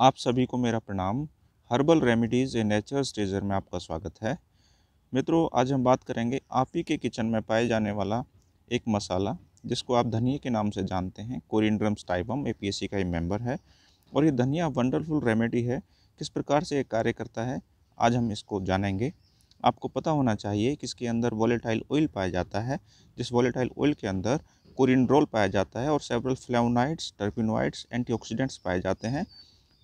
आप सभी को मेरा प्रणाम हर्बल रेमिडीज ए नेचर स्टेजर में आपका स्वागत है मित्रों आज हम बात करेंगे आप ही के किचन में पाए जाने वाला एक मसाला जिसको आप धनिया के नाम से जानते हैं कोरिंड्रम स्टाइबम ए का ही मेम्बर है और ये धनिया वंडरफुल रेमेडी है किस प्रकार से ये कार्य करता है आज हम इसको जानेंगे आपको पता होना चाहिए कि इसके अंदर वॉलेटाइल ऑयल पाया जाता है जिस वॉलेटाइल ऑयल के अंदर कोरिंड्रोल पाया जाता है और सेवरल फ्लेवनाइड्स टर्पिनोइड्स एंटीऑक्सीडेंट्स पाए जाते हैं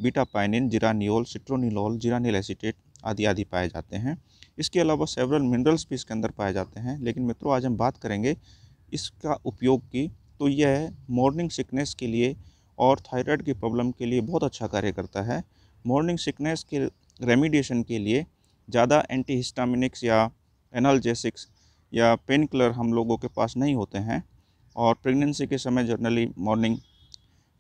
beta pinene geraniol citronellol geranyl acetate आदि आदि पाए जाते हैं इसके अलावा सेवरल मिनरल्स भी इसके अंदर पाए जाते हैं लेकिन मित्रों आज हम बात करेंगे इसका उपयोग की तो यह मॉर्निंग सिकनेस के लिए और थायराइड की प्रॉब्लम के लिए बहुत अच्छा कार्य करता है मॉर्निंग सिकनेस के रेमिडिएशन के लिए ज़्यादा एंटी हिस्टामिनिक्स या एनाल्जेसिक्स या पेन किलर हम लोगों के पास नहीं होते हैं और प्रेगनेंसी के समय जनरली मॉर्निंग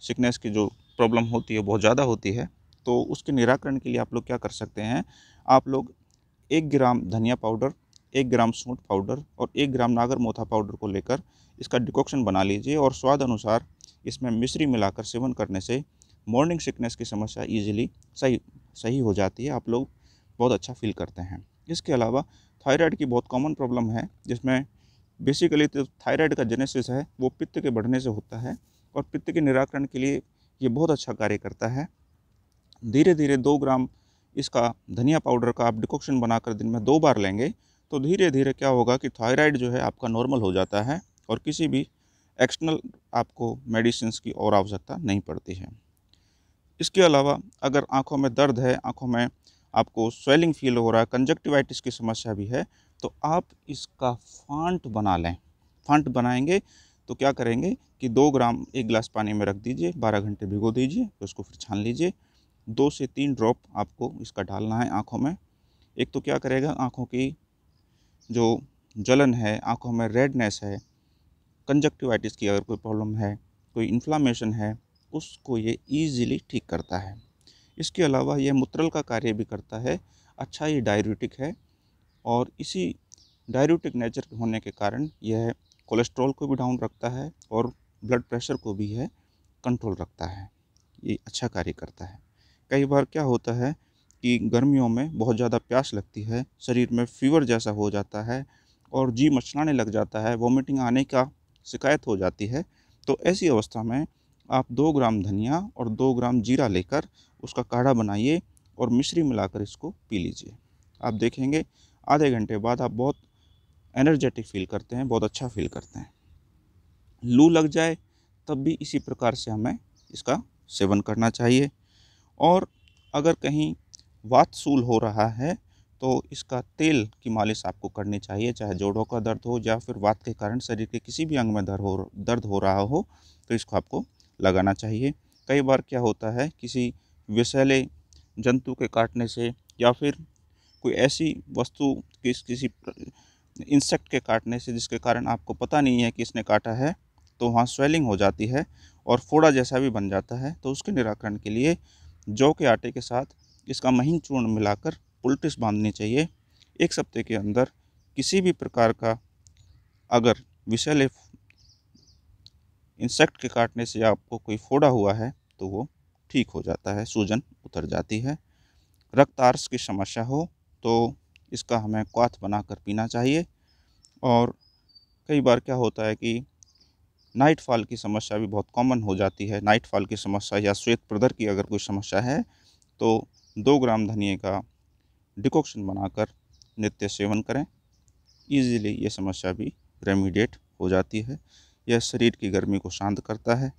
सिकनेस के जो प्रॉब्लम होती है बहुत ज़्यादा होती है तो उसके निराकरण के लिए आप लोग क्या कर सकते हैं आप लोग एक ग्राम धनिया पाउडर एक ग्राम सूट पाउडर और एक ग्राम नागर मोथा पाउडर को लेकर इसका डिकॉक्शन बना लीजिए और स्वाद अनुसार इसमें मिश्री मिलाकर सेवन करने से मॉर्निंग सिकनेस की समस्या ईजिली सही सही हो जाती है आप लोग बहुत अच्छा फील करते हैं इसके अलावा थायराइड की बहुत कॉमन प्रॉब्लम है जिसमें बेसिकली तो थायराइड का जेनेसिस है वो पित्त के बढ़ने से होता है और पित्त के निराकरण के लिए ये बहुत अच्छा कार्य करता है धीरे धीरे दो ग्राम इसका धनिया पाउडर का आप डिकॉक्शन बनाकर दिन में दो बार लेंगे तो धीरे धीरे क्या होगा कि थायराइड जो है आपका नॉर्मल हो जाता है और किसी भी एक्सटर्नल आपको मेडिसिन की और आवश्यकता नहीं पड़ती है इसके अलावा अगर आँखों में दर्द है आँखों में आपको स्वेलिंग फील हो रहा है कंजक्टिवाइटिस की समस्या भी है तो आप इसका फांट बना लें फांट बनाएंगे तो क्या करेंगे कि दो ग्राम एक गिलास पानी में रख दीजिए बारह घंटे भिगो दीजिए तो उसको फिर छान लीजिए दो से तीन ड्रॉप आपको इसका डालना है आँखों में एक तो क्या करेगा आँखों की जो जलन है आँखों में रेडनेस है कंजक्टिवाइटिस की अगर कोई प्रॉब्लम है कोई इन्फ्लामेशन है उसको ये इजीली ठीक करता है इसके अलावा यह मूत्रल का कार्य भी करता है अच्छा ये डायरेटिक है और इसी डायरेटिक नेचर होने के कारण यह कोलेस्ट्रॉल को भी डाउन रखता है और ब्लड प्रेशर को भी है कंट्रोल रखता है ये अच्छा कार्य करता है कई बार क्या होता है कि गर्मियों में बहुत ज़्यादा प्यास लगती है शरीर में फीवर जैसा हो जाता है और जी मचलाने लग जाता है वॉमिटिंग आने का शिकायत हो जाती है तो ऐसी अवस्था में आप दो ग्राम धनिया और दो ग्राम जीरा लेकर उसका काढ़ा बनाइए और मिश्री मिलाकर इसको पी लीजिए आप देखेंगे आधे घंटे बाद आप बहुत एनर्जेटिक फील करते हैं बहुत अच्छा फील करते हैं लू लग जाए तब भी इसी प्रकार से हमें इसका सेवन करना चाहिए और अगर कहीं वात सूल हो रहा है तो इसका तेल की मालिश आपको करनी चाहिए चाहे जोड़ों का दर्द हो या फिर वात के कारण शरीर के किसी भी अंग में दर्द हो दर्द हो रहा हो तो इसको आपको लगाना चाहिए कई बार क्या होता है किसी विषैले जंतु के काटने से या फिर कोई ऐसी वस्तु किस किसी इंसेक्ट के काटने से जिसके कारण आपको पता नहीं है कि इसने काटा है तो वहाँ स्वेलिंग हो जाती है और फोड़ा जैसा भी बन जाता है तो उसके निराकरण के लिए जौ के आटे के साथ इसका महीन चूर्ण मिलाकर पुलटिस बांधनी चाहिए एक सप्ते के अंदर किसी भी प्रकार का अगर विषैले इंसेक्ट के काटने से आपको कोई फोड़ा हुआ है तो वो ठीक हो जाता है सूजन उतर जाती है रक्तार्स की समस्या हो तो इसका हमें क्वाथ बना कर पीना चाहिए और कई बार क्या होता है कि नाइट फॉल की समस्या भी बहुत कॉमन हो जाती है नाइट फॉल की समस्या या श्वेत प्रदर की अगर कोई समस्या है तो दो ग्राम धनिए का डिकोक्शन बनाकर नित्य सेवन करें ईजीली ये समस्या भी रेमिडेट हो जाती है यह शरीर की गर्मी को शांत करता है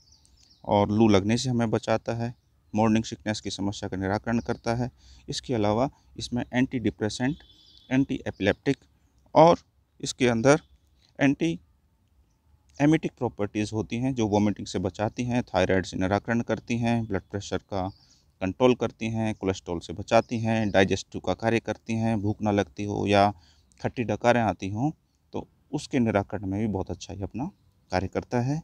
और लू लगने से हमें बचाता है मॉर्निंग सिकनेस की समस्या का निराकरण करता है इसके अलावा इसमें एंटी डिप्रेसेंट एंटी एपिलेप्टिक और इसके अंदर एंटी एमिटिक प्रॉपर्टीज़ होती हैं जो वोमिटिंग से बचाती हैं थायराइड से निराकरण करती हैं ब्लड प्रेशर का कंट्रोल करती हैं कोलेस्ट्रॉल से बचाती हैं डाइजेस्टिव का कार्य करती हैं भूख ना लगती हो या खट्टी डकारें आती हों तो उसके निराकरण में भी बहुत अच्छा ही अपना कार्य करता है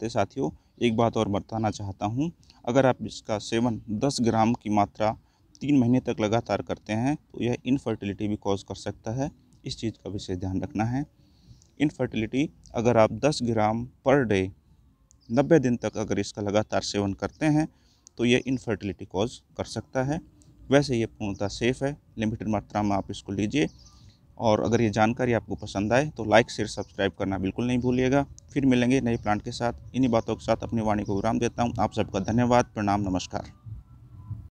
तो साथियों एक बात और बताना चाहता हूँ अगर आप इसका सेवन दस ग्राम की मात्रा तीन महीने तक लगातार करते हैं तो यह इनफर्टिलिटी भी कॉज कर सकता है इस चीज़ का विशेष ध्यान रखना है इनफर्टिलिटी अगर आप 10 ग्राम पर डे 90 दिन तक अगर इसका लगातार सेवन करते हैं तो यह इनफर्टिलिटी कॉज कर सकता है वैसे ये पूर्णतः सेफ़ है लिमिटेड मात्रा में आप इसको लीजिए और अगर ये जानकारी आपको पसंद आए तो लाइक शेयर सब्सक्राइब करना बिल्कुल नहीं भूलिएगा फिर मिलेंगे नए प्लांट के साथ इन्हीं बातों के साथ अपनी वाणी को विराम देता हूँ आप सबका धन्यवाद प्रणाम नमस्कार